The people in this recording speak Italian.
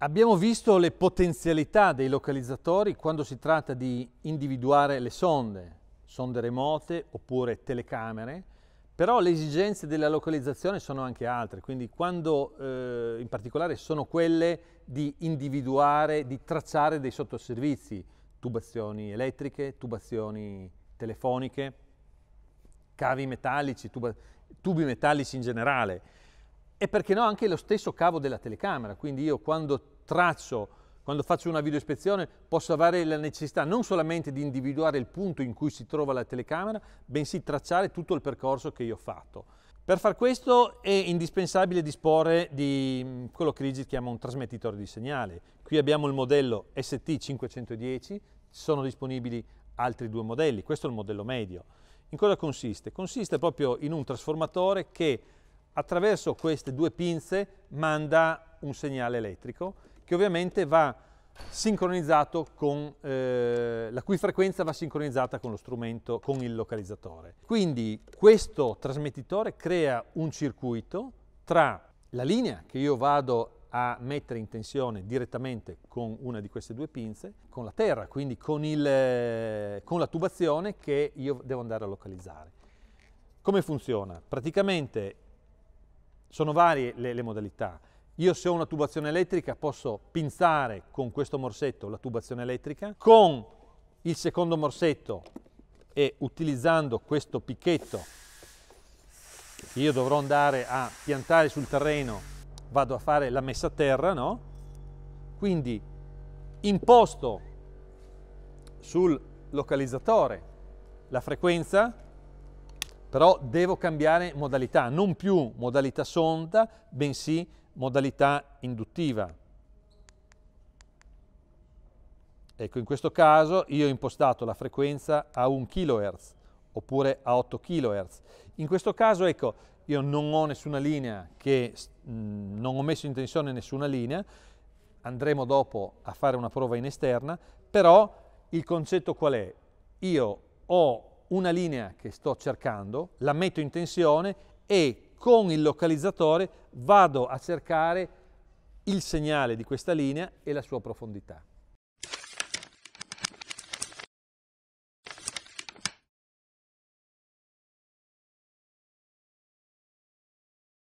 Abbiamo visto le potenzialità dei localizzatori quando si tratta di individuare le sonde, sonde remote oppure telecamere, però le esigenze della localizzazione sono anche altre, quindi quando eh, in particolare sono quelle di individuare, di tracciare dei sottoservizi, tubazioni elettriche, tubazioni telefoniche, cavi metallici, tuba, tubi metallici in generale e perché no anche lo stesso cavo della telecamera, quindi io quando traccio, quando faccio una video ispezione posso avere la necessità non solamente di individuare il punto in cui si trova la telecamera, bensì tracciare tutto il percorso che io ho fatto. Per far questo è indispensabile disporre di quello che Rigid chiama un trasmettitore di segnale. Qui abbiamo il modello ST510, sono disponibili altri due modelli, questo è il modello medio. In cosa consiste? Consiste proprio in un trasformatore che attraverso queste due pinze manda un segnale elettrico che ovviamente va sincronizzato con, eh, la cui frequenza va sincronizzata con lo strumento, con il localizzatore. Quindi questo trasmettitore crea un circuito tra la linea che io vado a mettere in tensione direttamente con una di queste due pinze, con la terra, quindi con, il, eh, con la tubazione che io devo andare a localizzare. Come funziona? Praticamente sono varie le, le modalità. Io se ho una tubazione elettrica posso pinzare con questo morsetto la tubazione elettrica, con il secondo morsetto e utilizzando questo picchetto che io dovrò andare a piantare sul terreno, vado a fare la messa a terra, no? Quindi imposto sul localizzatore la frequenza però devo cambiare modalità, non più modalità sonda, bensì modalità induttiva. Ecco, in questo caso io ho impostato la frequenza a 1 kHz oppure a 8 kHz. In questo caso, ecco, io non ho nessuna linea, che, mh, non ho messo in tensione nessuna linea, andremo dopo a fare una prova in esterna, però il concetto qual è? Io ho una linea che sto cercando, la metto in tensione e con il localizzatore vado a cercare il segnale di questa linea e la sua profondità.